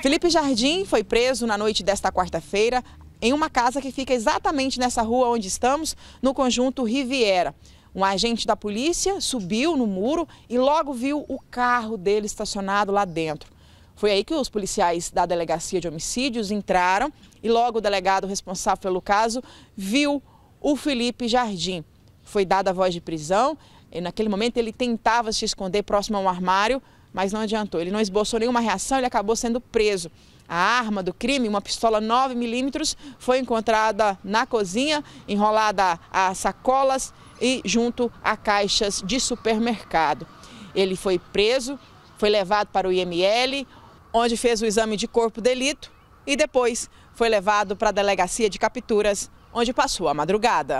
Felipe Jardim foi preso na noite desta quarta-feira em uma casa que fica exatamente nessa rua onde estamos, no conjunto Riviera. Um agente da polícia subiu no muro e logo viu o carro dele estacionado lá dentro. Foi aí que os policiais da delegacia de homicídios entraram e logo o delegado responsável pelo caso viu o Felipe Jardim. Foi dada a voz de prisão e naquele momento ele tentava se esconder próximo a um armário, mas não adiantou. Ele não esboçou nenhuma reação, ele acabou sendo preso. A arma do crime, uma pistola 9 milímetros, foi encontrada na cozinha, enrolada a sacolas e junto a caixas de supermercado. Ele foi preso, foi levado para o IML, onde fez o exame de corpo delito e depois foi levado para a delegacia de capturas, onde passou a madrugada.